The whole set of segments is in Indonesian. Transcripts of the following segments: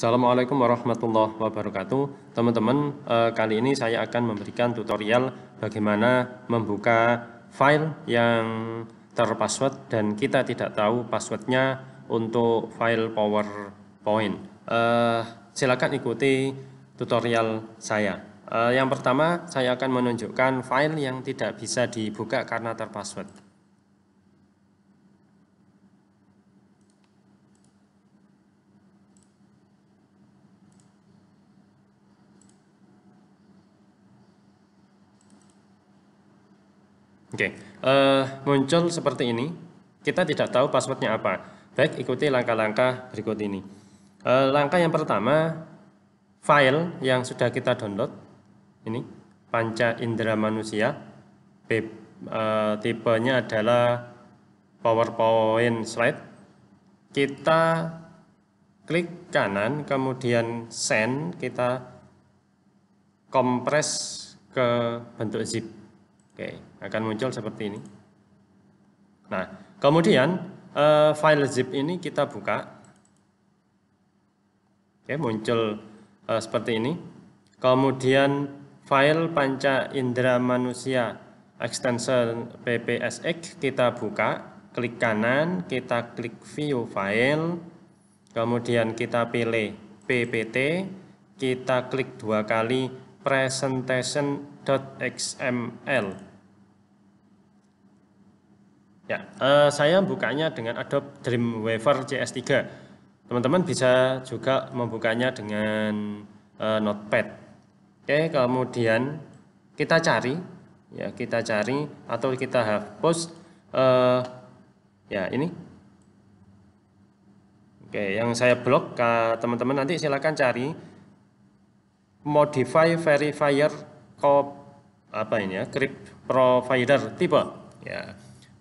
Assalamualaikum warahmatullahi wabarakatuh Teman-teman, eh, kali ini saya akan memberikan tutorial bagaimana membuka file yang terpassword dan kita tidak tahu passwordnya untuk file PowerPoint eh, Silakan ikuti tutorial saya eh, Yang pertama, saya akan menunjukkan file yang tidak bisa dibuka karena terpassword Oke, okay. uh, eh, muncul seperti ini. Kita tidak tahu passwordnya apa. Baik, ikuti langkah-langkah berikut ini. Uh, langkah yang pertama, file yang sudah kita download. Ini, panca indera manusia. B, uh, eh, tipenya adalah PowerPoint slide. Kita klik kanan, kemudian send, kita kompres ke bentuk zip. Oke, akan muncul seperti ini. Nah, kemudian uh, file zip ini kita buka. Oke, muncul uh, seperti ini. Kemudian file panca indera manusia extension ppsx kita buka, klik kanan, kita klik view file, kemudian kita pilih ppt, kita klik dua kali presentation.xml. Ya, uh, saya bukanya dengan Adobe Dreamweaver CS3. Teman-teman bisa juga membukanya dengan uh, Notepad. Oke, kemudian kita cari, ya kita cari atau kita hapus. Eh, ya ini. Oke, yang saya blok, teman-teman nanti silakan cari modify verifier cop apa ini ya crypt provider tipe ya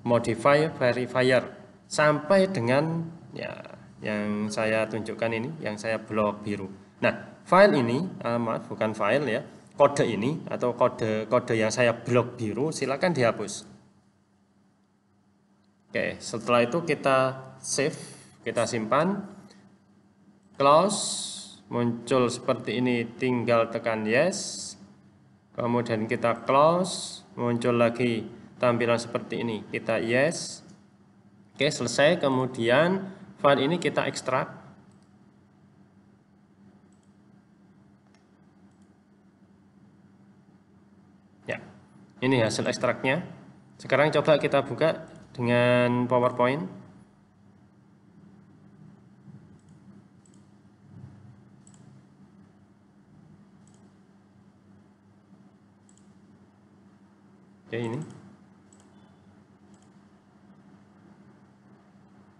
modify verifier sampai dengan ya yang saya tunjukkan ini yang saya blok biru nah file ini uh, maaf bukan file ya kode ini atau kode kode yang saya blok biru silakan dihapus oke setelah itu kita save kita simpan close muncul seperti ini tinggal tekan yes kemudian kita close muncul lagi tampilan seperti ini kita yes oke selesai kemudian file ini kita ekstrak ya ini hasil ekstraknya sekarang coba kita buka dengan powerpoint ya ini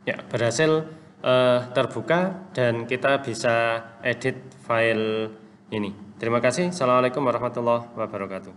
ya berhasil uh, terbuka dan kita bisa edit file ini terima kasih assalamualaikum warahmatullahi wabarakatuh